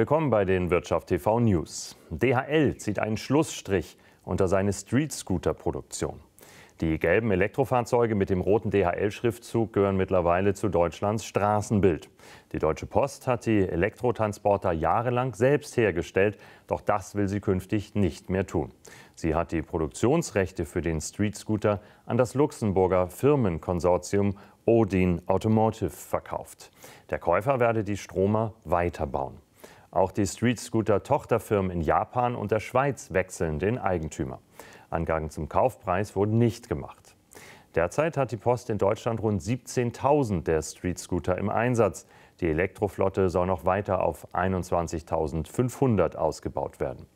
Willkommen bei den Wirtschaft TV News. DHL zieht einen Schlussstrich unter seine Street Scooter Produktion. Die gelben Elektrofahrzeuge mit dem roten DHL-Schriftzug gehören mittlerweile zu Deutschlands Straßenbild. Die Deutsche Post hat die Elektrotransporter jahrelang selbst hergestellt, doch das will sie künftig nicht mehr tun. Sie hat die Produktionsrechte für den Street Scooter an das Luxemburger Firmenkonsortium Odin Automotive verkauft. Der Käufer werde die Stromer weiterbauen. Auch die Street-Scooter-Tochterfirmen in Japan und der Schweiz wechseln den Eigentümer. Angaben zum Kaufpreis wurden nicht gemacht. Derzeit hat die Post in Deutschland rund 17.000 der Street-Scooter im Einsatz. Die Elektroflotte soll noch weiter auf 21.500 ausgebaut werden.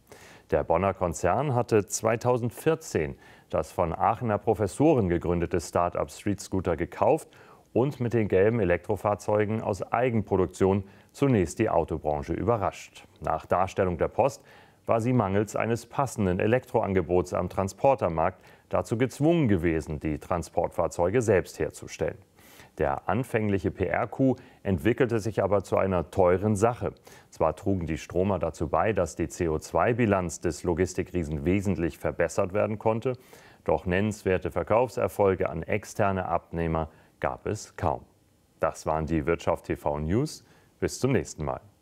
Der Bonner Konzern hatte 2014 das von Aachener Professoren gegründete Start-up Street Scooter gekauft und mit den gelben Elektrofahrzeugen aus Eigenproduktion zunächst die Autobranche überrascht. Nach Darstellung der Post war sie mangels eines passenden Elektroangebots am Transportermarkt dazu gezwungen gewesen, die Transportfahrzeuge selbst herzustellen. Der anfängliche PR-Coup entwickelte sich aber zu einer teuren Sache. Zwar trugen die Stromer dazu bei, dass die CO2-Bilanz des Logistikriesen wesentlich verbessert werden konnte, doch nennenswerte Verkaufserfolge an externe Abnehmer gab es kaum. Das waren die Wirtschaft TV News. Bis zum nächsten Mal.